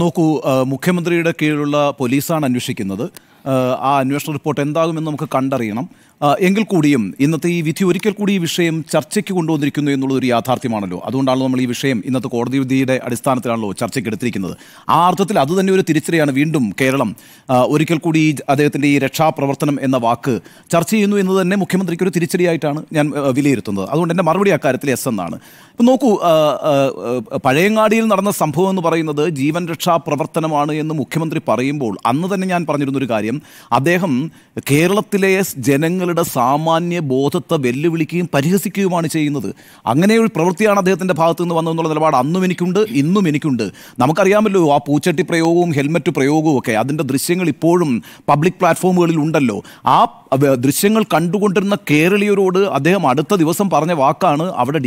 നോക്കൂ മുഖ്യമന്ത്രിയുടെ കീഴിലുള്ള പോലീസാണ് അന്വേഷിക്കുന്നത് ആ അന്വേഷണ റിപ്പോർട്ട് എന്താകുമെന്ന് നമുക്ക് കണ്ടറിയണം എങ്കിൽ കൂടിയും ഇന്നത്തെ ഈ വിധി ഒരിക്കൽ കൂടി ഈ വിഷയം ചർച്ചയ്ക്ക് കൊണ്ടുവന്നിരിക്കുന്നു എന്നുള്ളൊരു യാഥാർത്ഥ്യമാണല്ലോ അതുകൊണ്ടാണല്ലോ നമ്മൾ ഈ വിഷയം ഇന്നത്തെ കോടതി വിധിയുടെ അടിസ്ഥാനത്തിലാണല്ലോ ചർച്ചയ്ക്ക് എടുത്തിരിക്കുന്നത് ആ അർത്ഥത്തിൽ അത് തന്നെ ഒരു തിരിച്ചറിയാണ് വീണ്ടും കേരളം ഒരിക്കൽ കൂടി ഈ അദ്ദേഹത്തിൻ്റെ ഈ രക്ഷാപ്രവർത്തനം എന്ന വാക്ക് ചർച്ച ചെയ്യുന്നു എന്ന് തന്നെ മുഖ്യമന്ത്രിക്ക് ഒരു തിരിച്ചടിയായിട്ടാണ് ഞാൻ വിലയിരുത്തുന്നത് അതുകൊണ്ട് എൻ്റെ മറുപടി അക്കാര്യത്തിൽ എസ് എന്നാണ് ഇപ്പം നോക്കൂ പഴയങ്ങാടിയിൽ നടന്ന സംഭവം എന്ന് പറയുന്നത് ജീവൻ രക്ഷാ പ്രവർത്തനമാണ് എന്ന് മുഖ്യമന്ത്രി പറയുമ്പോൾ അന്ന് തന്നെ ഞാൻ പറഞ്ഞിരുന്നൊരു കാര്യം കാര്യം അദ്ദേഹം കേരളത്തിലെ ജനങ്ങളുടെ സാമാന്യ ബോധത്തെ വെല്ലുവിളിക്കുകയും പരിഹസിക്കുകയുമാണ് ചെയ്യുന്നത് അങ്ങനെ ഒരു പ്രവൃത്തിയാണ് അദ്ദേഹത്തിൻ്റെ ഭാഗത്തു നിന്ന് വന്നതെന്നുള്ള നിലപാട് അന്നും എനിക്കുണ്ട് ഇന്നും എനിക്കുണ്ട് നമുക്കറിയാമല്ലോ ആ പൂച്ചട്ടി പ്രയോഗവും ഹെൽമറ്റ് പ്രയോഗവും ഒക്കെ അതിൻ്റെ ദൃശ്യങ്ങൾ ഇപ്പോഴും പബ്ലിക് പ്ലാറ്റ്ഫോമുകളിൽ ഉണ്ടല്ലോ ആ ദൃശ്യങ്ങൾ കണ്ടുകൊണ്ടിരുന്ന കേരളീയരോട് അദ്ദേഹം അടുത്ത ദിവസം പറഞ്ഞ വാക്കാണ് അവിടെ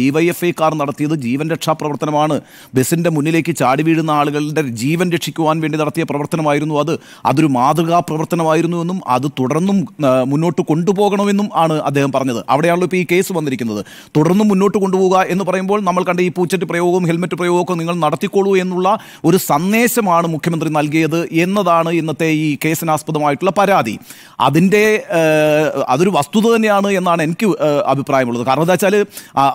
കാർ നടത്തിയത് ജീവൻ രക്ഷാ പ്രവർത്തനമാണ് ബസിൻ്റെ മുന്നിലേക്ക് ചാടി വീഴുന്ന ആളുകളുടെ ജീവൻ രക്ഷിക്കുവാൻ വേണ്ടി നടത്തിയ പ്രവർത്തനമായിരുന്നു അത് അതൊരു മാതൃകാ പ്രവർത്തനമായിരുന്നു എന്നും അത് തുടർന്നും മുന്നോട്ട് കൊണ്ടുപോകണമെന്നും ആണ് അദ്ദേഹം പറഞ്ഞത് അവിടെയാണല്ലോ ഇപ്പോൾ ഈ കേസ് വന്നിരിക്കുന്നത് തുടർന്നും മുന്നോട്ട് കൊണ്ടുപോകുക എന്ന് പറയുമ്പോൾ നമ്മൾ കണ്ട ഈ പൂച്ചട്ടി പ്രയോഗവും ഹെൽമെറ്റ് പ്രയോഗവും നിങ്ങൾ നടത്തിക്കോളൂ എന്നുള്ള ഒരു സന്ദേശമാണ് മുഖ്യമന്ത്രി നൽകിയത് എന്നതാണ് ഇന്നത്തെ ഈ കേസിനാസ്പദമായിട്ടുള്ള പരാതി അതിൻ്റെ അതൊരു വസ്തുത തന്നെയാണ് എന്നാണ് എനിക്ക് അഭിപ്രായമുള്ളത് കാരണം എന്താ വെച്ചാൽ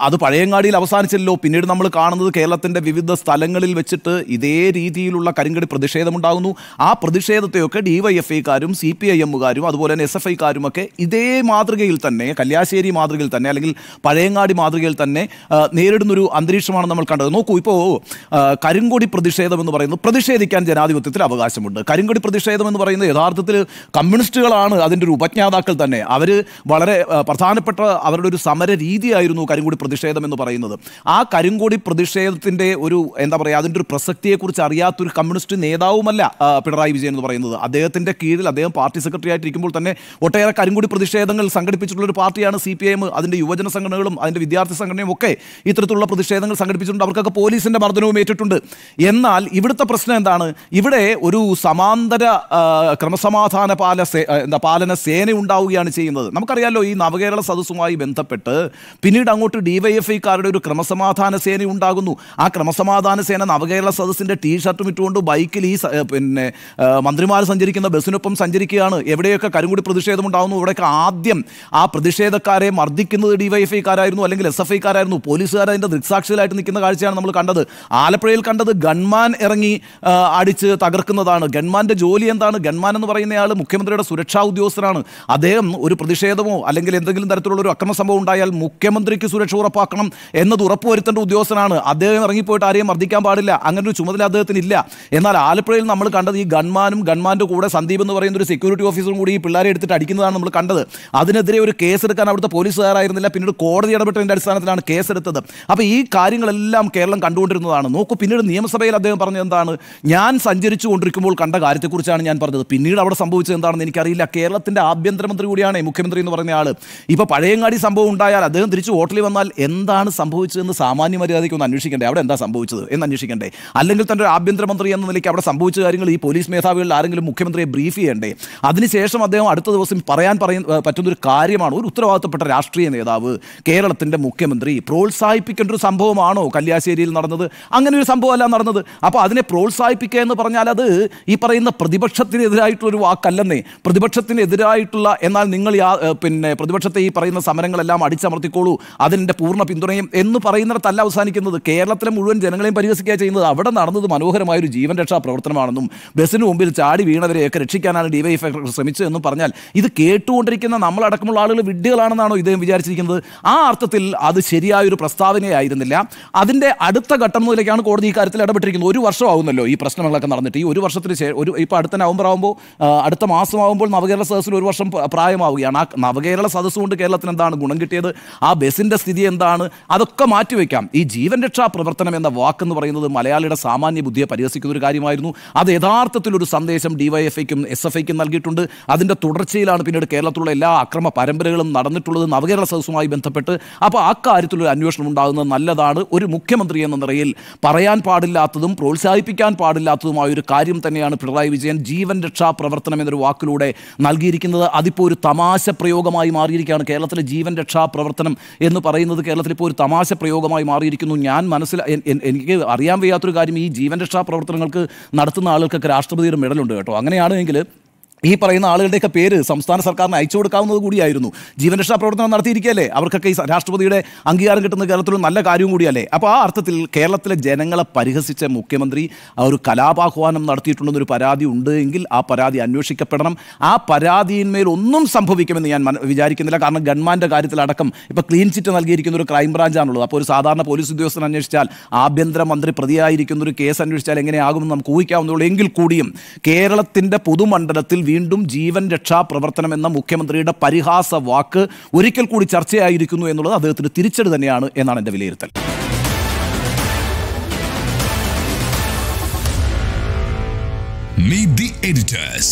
അത് പഴയങ്ങാടിയിൽ അവസാനിച്ചല്ലോ പിന്നീട് നമ്മൾ കാണുന്നത് കേരളത്തിൻ്റെ വിവിധ സ്ഥലങ്ങളിൽ വെച്ചിട്ട് ഇതേ രീതിയിലുള്ള കരിങ്കടി പ്രതിഷേധമുണ്ടാകുന്നു ആ പ്രതിഷേധത്തെയൊക്കെ ഡി വൈ എഫ് ഐക്കാരും സി പി ഐ എമ്മുകാരും അതുപോലെ തന്നെ എസ് എഫ് ഐക്കാരുമൊക്കെ ഇതേ മാതൃകയിൽ തന്നെ കല്യാശ്ശേരി മാതൃകയിൽ തന്നെ അല്ലെങ്കിൽ പഴയങ്ങാടി മാതൃകയിൽ തന്നെ നേരിടുന്നൊരു അന്തരീക്ഷമാണ് നമ്മൾ കണ്ടത് നോക്കൂ ഇപ്പോൾ കരിങ്കൊടി പ്രതിഷേധം എന്ന് പറയുന്നത് പ്രതിഷേധിക്കാൻ ജനാധിപത്യത്തിൽ അവകാശമുണ്ട് കരിങ്കൊടി പ്രതിഷേധം എന്ന് പറയുന്നത് യഥാർത്ഥത്തിൽ കമ്മ്യൂണിസ്റ്റുകളാണ് അതിൻ്റെ ഒരു ഉപജ്ഞാതാക്കൾ നേതാക്കൾ തന്നെ അവർ വളരെ പ്രധാനപ്പെട്ട അവരുടെ ഒരു സമര രീതിയായിരുന്നു കരിങ്കൂടി പ്രതിഷേധം എന്ന് പറയുന്നത് ആ കരിങ്കൂടി പ്രതിഷേധത്തിൻ്റെ ഒരു എന്താ പറയുക അതിൻ്റെ ഒരു പ്രസക്തിയെക്കുറിച്ച് അറിയാത്തൊരു കമ്മ്യൂണിസ്റ്റ് നേതാവുമല്ല പിണറായി വിജയൻ എന്ന് പറയുന്നത് അദ്ദേഹത്തിൻ്റെ കീഴിൽ അദ്ദേഹം പാർട്ടി സെക്രട്ടറി ആയിട്ടിരിക്കുമ്പോൾ തന്നെ ഒട്ടേറെ കരിങ്കൂടി പ്രതിഷേധങ്ങൾ സംഘടിപ്പിച്ചിട്ടുള്ള ഒരു പാർട്ടിയാണ് സി പി ഐ എം അതിൻ്റെ യുവജന സംഘടനകളും അതിൻ്റെ വിദ്യാർത്ഥി സംഘടനയും ഒക്കെ ഇത്തരത്തിലുള്ള പ്രതിഷേധങ്ങൾ സംഘടിപ്പിച്ചിട്ടുണ്ട് അവർക്കൊക്കെ പോലീസിൻ്റെ മർദ്ദനവും ഏറ്റിട്ടുണ്ട് എന്നാൽ ഇവിടുത്തെ പ്രശ്നം എന്താണ് ഇവിടെ ഒരു സമാന്തര ക്രമസമാധാന പാല എന്താ പാലന സേന ഉണ്ടാകും ഉണ്ടാവുകയാണ് ചെയ്യുന്നത് നമുക്കറിയാലോ ഈ നവകേരള സദസ്സുമായി ബന്ധപ്പെട്ട് പിന്നീട് അങ്ങോട്ട് ഡിവൈഎഫ്ഐക്കാരുടെ ഒരു ക്രമസമാധാന സേന ഉണ്ടാകുന്നു ആ ക്രമസമാധാന സേന നവകേരള സദസ്സിൻ്റെ ഷർട്ടും ഇട്ടുകൊണ്ട് ബൈക്കിൽ ഈ പിന്നെ മന്ത്രിമാർ സഞ്ചരിക്കുന്ന ബസ്സിനൊപ്പം സഞ്ചരിക്കുകയാണ് എവിടെയൊക്കെ കരുങ്കുടി പ്രതിഷേധം ഉണ്ടാകുന്നു ഇവിടെയൊക്കെ ആദ്യം ആ പ്രതിഷേധക്കാരെ മർദ്ദിക്കുന്നത് ഡിവൈഎഫ്ഐക്കാരായിരുന്നു അല്ലെങ്കിൽ എസ് എഫ് ഐക്കാരായിരുന്നു പോലീസുകാർ അതിൻ്റെ ദൃക്സാക്ഷികളായിട്ട് നിൽക്കുന്ന കാഴ്ചയാണ് നമ്മൾ കണ്ടത് ആലപ്പുഴയിൽ കണ്ടത് ഗൺമാൻ ഇറങ്ങി അടിച്ച് തകർക്കുന്നതാണ് ഗൺമാൻ്റെ ജോലി എന്താണ് ഗൺമാൻ എന്ന് പറയുന്നയാൾ മുഖ്യമന്ത്രിയുടെ സുരക്ഷാ ഉദ്യോഗസ്ഥരാണ് അദ്ദേഹം അദ്ദേഹം ഒരു പ്രതിഷേധമോ അല്ലെങ്കിൽ എന്തെങ്കിലും തരത്തിലുള്ള ഒരു അക്രമ സംഭവം ഉണ്ടായാൽ മുഖ്യമന്ത്രിക്ക് സുരക്ഷ ഉറപ്പാക്കണം എന്നത് ഉറപ്പുവരുത്തേണ്ട ഉദ്യോഗസ്ഥനാണ് അദ്ദേഹം ഇറങ്ങിപ്പോയിട്ട് ആരെയും മർദ്ദിക്കാൻ പാടില്ല അങ്ങനെ ഒരു ചുമതല അദ്ദേഹത്തിന് ഇല്ല എന്നാൽ ആലപ്പുഴയിൽ നമ്മൾ കണ്ടത് ഈ ഗൺമാനും ഗൺമാൻ്റെ കൂടെ സന്ദീപ് എന്ന് പറയുന്ന ഒരു സെക്യൂരിറ്റി ഓഫീസറും കൂടി ഈ പിള്ളേരെ എടുത്തിട്ട് അടിക്കുന്നതാണ് നമ്മൾ കണ്ടത് അതിനെതിരെ ഒരു കേസ് എടുക്കാൻ പോലീസ് തയ്യാറായിരുന്നില്ല പിന്നീട് കോടതി ഇടപെട്ടതിൻ്റെ അടിസ്ഥാനത്തിലാണ് കേസെടുത്തത് അപ്പോൾ ഈ കാര്യങ്ങളെല്ലാം കേരളം കണ്ടുകൊണ്ടിരുന്നതാണ് നോക്കൂ പിന്നീട് നിയമസഭയിൽ അദ്ദേഹം പറഞ്ഞത് എന്താണ് ഞാൻ സഞ്ചരിച്ചു കൊണ്ടിരിക്കുമ്പോൾ കണ്ട കാര്യത്തെക്കുറിച്ചാണ് ഞാൻ പറഞ്ഞത് പിന്നീട് അവിടെ സംഭവിച്ചത് എന്താണെന്ന് എനിക്കറിയില്ല കേരളത്തിൻ്റെ ആഭ്യന്തര മുഖ്യമന്ത്രി കൂടിയാണ് മുഖ്യമന്ത്രി എന്ന് പറയുന്ന ആൾ ഇപ്പോൾ പഴയങ്ങാടി സംഭവം ഉണ്ടായാൽ അദ്ദേഹം തിരിച്ച് ഹോട്ടലിൽ വന്നാൽ എന്താണ് സംഭവിച്ചതെന്ന് സാമാന്യ മര്യാദയ്ക്ക് ഒന്ന് അന്വേഷിക്കണ്ടേ അവിടെ എന്താ സംഭവിച്ചത് എന്ന് അന്വേഷിക്കണ്ടേ അല്ലെങ്കിൽ ഒരു ആഭ്യന്തരമന്ത്രി എന്ന നിലയ്ക്ക് അവിടെ സംഭവിച്ച കാര്യങ്ങൾ ഈ പോലീസ് മേധാവികളിൽ ആരെങ്കിലും മുഖ്യമന്ത്രിയെ ബ്രീഫ് ചെയ്യണ്ടേ അതിനുശേഷം അദ്ദേഹം അടുത്ത ദിവസം പറയാൻ പറ്റുന്ന ഒരു കാര്യമാണ് ഒരു ഉത്തരവാദിത്തപ്പെട്ട രാഷ്ട്രീയ നേതാവ് കേരളത്തിൻ്റെ മുഖ്യമന്ത്രി പ്രോത്സാഹിപ്പിക്കേണ്ട ഒരു സംഭവമാണോ കല്യാശ്ശേരിയിൽ നടന്നത് അങ്ങനെ ഒരു സംഭവമല്ല നടന്നത് അപ്പോൾ അതിനെ പ്രോത്സാഹിപ്പിക്കുക എന്ന് പറഞ്ഞാൽ അത് ഈ പറയുന്ന പ്രതിപക്ഷത്തിനെതിരായിട്ടുള്ള ഒരു വാക്കല്ലെന്നേ പ്രതിപക്ഷത്തിനെതിരായിട്ടുള്ള എന്നാൽ നിങ്ങൾ പിന്നെ പ്രതിപക്ഷത്തെ ഈ പറയുന്ന സമരങ്ങളെല്ലാം അടിച്ചമർത്തിക്കോളൂ അതിൻ്റെ പൂർണ്ണ പിന്തുണയും എന്ന് പറയുന്നിടത്തല്ല അവസാനിക്കുന്നത് കേരളത്തിലെ മുഴുവൻ ജനങ്ങളെയും പരിഹസിക്കുക ചെയ്യുന്നത് അവിടെ നടന്നത് മനോഹരമായ ഒരു ജീവൻ രക്ഷാ പ്രവർത്തനമാണെന്നും ബസ്സിന് മുമ്പിൽ ചാടി വീണവരെയൊക്കെ രക്ഷിക്കാനാണ് ശ്രമിച്ചു ശ്രമിച്ചതെന്നും പറഞ്ഞാൽ ഇത് കേട്ടുകൊണ്ടിരിക്കുന്ന നമ്മളടക്കമുള്ള ആളുകൾ വിഡ്ഢികളാണെന്നാണോ ഇദ്ദേഹം വിചാരിച്ചിരിക്കുന്നത് ആ അർത്ഥത്തിൽ അത് ശരിയായൊരു പ്രസ്താവനയായിരുന്നില്ല അതിൻ്റെ അടുത്ത ഘട്ടം മുതലേക്കാണ് കോടതി ഇക്കാര്യത്തിൽ ഇടപെട്ടിരിക്കുന്നത് ഒരു വർഷമാകുന്നല്ലോ ഈ പ്രശ്നങ്ങളൊക്കെ നടന്നിട്ട് ഈ ഒരു വർഷത്തിന് ഒരു ഇപ്പോൾ അടുത്ത നവംബർ ആകുമ്പോൾ അടുത്ത മാസമാകുമ്പോൾ നവകേരള സദസ്സിൽ ഒരു വർഷം പ്രായമാവുകയാണ് ആ നവകേരള സദസ്സ് കൊണ്ട് കേരളത്തിന് എന്താണ് ഗുണം കിട്ടിയത് ആ ബസിൻ്റെ സ്ഥിതി എന്താണ് അതൊക്കെ മാറ്റിവെക്കാം ഈ ജീവൻ രക്ഷാ പ്രവർത്തനം എന്ന വാക്കെന്ന് പറയുന്നത് മലയാളിയുടെ സാമാന്യ ബുദ്ധിയെ പരിഹസിക്കുന്ന ഒരു കാര്യമായിരുന്നു അത് യഥാർത്ഥത്തിൽ ഒരു സന്ദേശം ഡിവൈഎഫ്ഐക്കും എസ് എഫ് ഐക്കും നൽകിയിട്ടുണ്ട് അതിൻ്റെ തുടർച്ചയിലാണ് പിന്നീട് കേരളത്തിലുള്ള എല്ലാ അക്രമ പരമ്പരകളും നടന്നിട്ടുള്ളത് നവകേരള സദസ്സുമായി ബന്ധപ്പെട്ട് അപ്പോൾ ആ കാര്യത്തിലൊരു അന്വേഷണം ഉണ്ടാകുന്നത് നല്ലതാണ് ഒരു മുഖ്യമന്ത്രി എന്ന നിലയിൽ പറയാൻ പാടില്ലാത്തതും പ്രോത്സാഹിപ്പിക്കാൻ പാടില്ലാത്തതുമായ ഒരു കാര്യം തന്നെയാണ് പിണറായി വിജയൻ ജീവൻ രക്ഷാ പ്രവർത്തനം എന്നൊരു വാക്കിലൂടെ നൽകിയിരിക്കുന്നത് അതി ഇപ്പോൾ ഒരു തമാശ പ്രയോഗമായി മാറിയിരിക്കുകയാണ് കേരളത്തിലെ ജീവൻ രക്ഷാ പ്രവർത്തനം എന്ന് പറയുന്നത് ഇപ്പോൾ ഒരു തമാശ പ്രയോഗമായി മാറിയിരിക്കുന്നു ഞാൻ മനസ്സിൽ എനിക്ക് അറിയാൻ വയ്യാത്തൊരു കാര്യം ഈ ജീവൻ രക്ഷാ പ്രവർത്തനങ്ങൾക്ക് നടത്തുന്ന ആളുകൾക്കൊക്കെ രാഷ്ട്രപതിയുടെ മെഡലുണ്ട് കേട്ടോ അങ്ങനെയാണെങ്കിൽ ഈ പറയുന്ന ആളുകളുടെയൊക്കെ പേര് സംസ്ഥാന സർക്കാരിന് അയച്ചു കൊടുക്കാവുന്നത് കൂടിയായിരുന്നു ജീവനരക്ഷാ പ്രവർത്തനം നടത്തിയിരിക്കുകയല്ലേ അവർക്കൊക്കെ ഈ രാഷ്ട്രപതിയുടെ അംഗീകാരം കിട്ടുന്ന കേരളത്തിലൊരു നല്ല കാര്യവും കൂടിയല്ലേ അപ്പോൾ ആ അർത്ഥത്തിൽ കേരളത്തിലെ ജനങ്ങളെ പരിഹസിച്ച മുഖ്യമന്ത്രി ആ ഒരു കലാപാഹ്വാനം നടത്തിയിട്ടുണ്ടെന്നൊരു പരാതി ഉണ്ട് എങ്കിൽ ആ പരാതി അന്വേഷിക്കപ്പെടണം ആ പരാതിയിന്മേൽ ഒന്നും സംഭവിക്കുമെന്ന് ഞാൻ വിചാരിക്കുന്നില്ല കാരണം ഗവൺമെൻറ് കാര്യത്തിലടക്കം ഇപ്പോൾ ക്ലീൻ ചിറ്റ് നൽകിയിരിക്കുന്ന ഒരു ക്രൈം ബ്രാഞ്ചാണുള്ളത് അപ്പോൾ ഒരു സാധാരണ പോലീസ് ഉദ്യോഗസ്ഥൻ അന്വേഷിച്ചാൽ ആഭ്യന്തരമന്ത്രി പ്രതിയായിരിക്കുന്ന ഒരു കേസ് അന്വേഷിച്ചാൽ എങ്ങനെയാകുമെന്ന് നമുക്ക് ഊഹിക്കാവുന്നുള്ളൂ എങ്കിൽ കൂടിയും കേരളത്തിൻ്റെ പൊതുമണ്ഡലത്തിൽ വീണ്ടും ജീവൻ രക്ഷാ പ്രവർത്തനം എന്ന മുഖ്യമന്ത്രിയുടെ പരിഹാസ വാക്ക് ഒരിക്കൽ കൂടി ചർച്ചയായിരിക്കുന്നു എന്നുള്ളത് അദ്ദേഹത്തിന് തിരിച്ചടി തന്നെയാണ് എന്നാണ് എൻ്റെ വിലയിരുത്തൽ Meet the editors.